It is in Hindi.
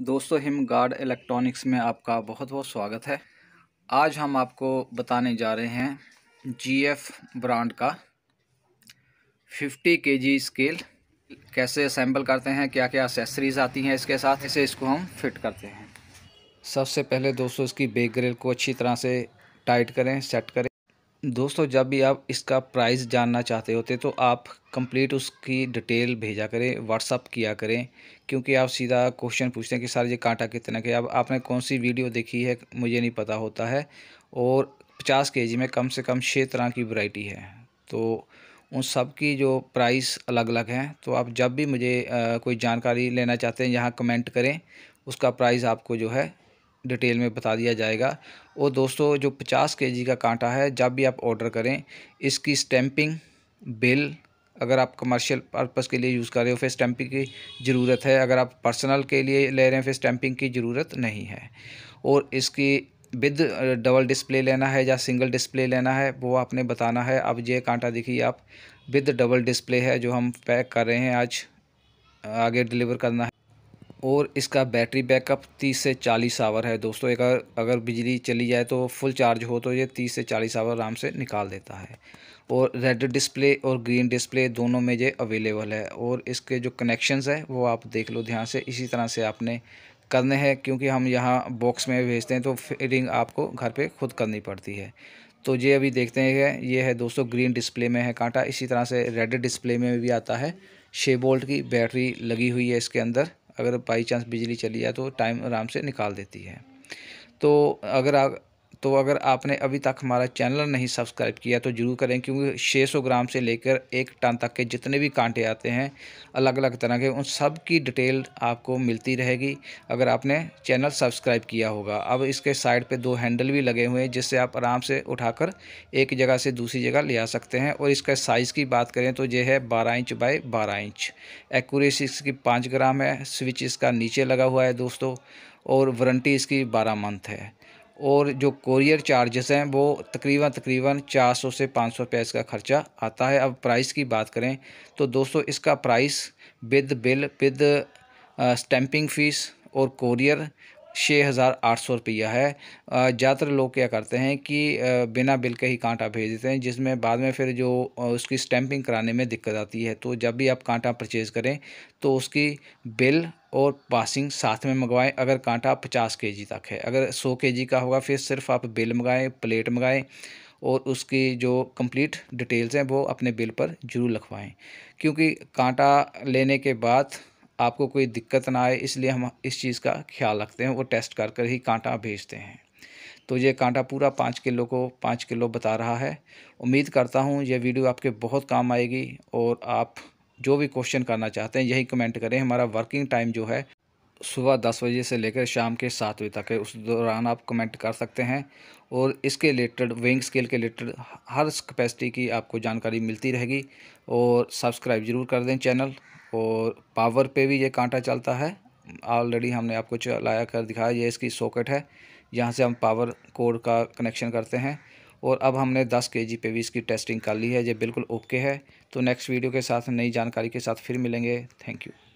दोस्तों हिम गार्ड इलेक्ट्रॉनिक्स में आपका बहुत बहुत स्वागत है आज हम आपको बताने जा रहे हैं जीएफ ब्रांड का 50 केजी स्केल कैसे असेंबल करते हैं क्या क्या एसेसरीज़ आती हैं इसके साथ इसे इसको हम फिट करते हैं सबसे पहले दोस्तों इसकी बेग्रिल ग्रिल को अच्छी तरह से टाइट करें सेट करें दोस्तों जब भी आप इसका प्राइस जानना चाहते होते तो आप कंप्लीट उसकी डिटेल भेजा करें व्हाट्सअप किया करें क्योंकि आप सीधा क्वेश्चन पूछते हैं कि सर ये कांटा कितना के अब आपने कौन सी वीडियो देखी है मुझे नहीं पता होता है और पचास के में कम से कम छः तरह की वैरायटी है तो उन सब की जो प्राइस अलग अलग हैं तो आप जब भी मुझे आ, कोई जानकारी लेना चाहते हैं यहाँ कमेंट करें उसका प्राइस आपको जो है डिटेल में बता दिया जाएगा और दोस्तों जो पचास के का कांटा है जब भी आप ऑर्डर करें इसकी स्टैंपिंग बिल अगर आप कमर्शियल पर्पस के लिए यूज़ कर रहे हो फिर स्टैंपिंग की ज़रूरत है अगर आप पर्सनल के लिए ले रहे हैं फिर स्टैंपिंग की ज़रूरत नहीं है और इसकी विद डबल डिस्प्ले लेना है या सिंगल डिस्प्ले लेना है वो आपने बताना है अब ये कांटा देखिए आप विद डबल डिस्प्ले है जो हम पैक कर रहे हैं आज आगे डिलीवर करना है और इसका बैटरी बैकअप 30 से 40 आवर है दोस्तों एक अगर अगर बिजली चली जाए तो फुल चार्ज हो तो ये 30 से 40 आवर आराम से निकाल देता है और रेड डिस्प्ले और ग्रीन डिस्प्ले दोनों में ये अवेलेबल है और इसके जो कनेक्शंस है वो आप देख लो ध्यान से इसी तरह से आपने करने हैं क्योंकि हम यहाँ बॉक्स में भेजते हैं तो फिटिंग आपको घर पर खुद करनी पड़ती है तो ये अभी देखते हैं ये है दोस्तों ग्रीन डिस्प्ले में है कांटा इसी तरह से रेड डिस्प्ले में भी आता है छः वोल्ट की बैटरी लगी हुई है इसके अंदर अगर बाई चांस बिजली चली जाए तो टाइम आराम से निकाल देती है तो अगर आप तो अगर आपने अभी तक हमारा चैनल नहीं सब्सक्राइब किया तो ज़रूर करें क्योंकि 600 ग्राम से लेकर एक टन तक के जितने भी कांटे आते हैं अलग अलग तरह के उन सब की डिटेल आपको मिलती रहेगी अगर आपने चैनल सब्सक्राइब किया होगा अब इसके साइड पे दो हैंडल भी लगे हुए हैं जिससे आप आराम से उठाकर एक जगह से दूसरी जगह ले आ सकते हैं और इसका साइज़ की बात करें तो ये है बारह इंच बाई बारह इंच एकूरेसी इसकी पाँच ग्राम है स्विच इसका नीचे लगा हुआ है दोस्तों और वारंटी इसकी बारह मंथ है और जो कोरियर चार्जेस हैं वो तकरीबन तकरीबन 400 से 500 सौ इसका ख़र्चा आता है अब प्राइस की बात करें तो दोस्तों इसका price with bill with stamping fees और कोरियर छः हज़ार आठ सौ रुपया है ज़्यादातर लोग क्या करते हैं कि बिना बिल के ही कांटा भेज देते हैं जिसमें बाद में फिर जो उसकी स्टैंपिंग कराने में दिक्कत आती है तो जब भी आप कांटा परचेज़ करें तो उसकी बिल और पासिंग साथ में मंगवाएं अगर कांटा पचास के जी तक है अगर सौ के जी का होगा फिर सिर्फ आप बिल मंगाएं प्लेट मंगाएं और उसकी जो कंप्लीट डिटेल्स हैं वो अपने बिल पर जरूर लिखवाएँ क्योंकि कांटा लेने के बाद आपको कोई दिक्कत ना आए इसलिए हम इस चीज़ का ख्याल रखते हैं वो टेस्ट कर कर ही कांटा भेजते हैं तो ये कांटा पूरा पाँच किलो को पाँच किलो बता रहा है उम्मीद करता हूँ यह वीडियो आपके बहुत काम आएगी और आप जो भी क्वेश्चन करना चाहते हैं यही कमेंट करें हमारा वर्किंग टाइम जो है सुबह दस बजे से लेकर शाम के सात बजे तक है उस दौरान आप कमेंट कर सकते हैं और इसके रिलेटेड वेइंग स्केल के रिलेटेड हर कैपेसिटी की आपको जानकारी मिलती रहेगी और सब्सक्राइब ज़रूर कर दें चैनल और पावर पे भी ये कांटा चलता है ऑलरेडी हमने आपको चलाया कर दिखाया ये इसकी सॉकेट है यहाँ से हम पावर कोड का कनेक्शन करते हैं और अब हमने 10 के जी पे भी इसकी टेस्टिंग कर ली है ये बिल्कुल ओके है तो नेक्स्ट वीडियो के साथ नई जानकारी के साथ फिर मिलेंगे थैंक यू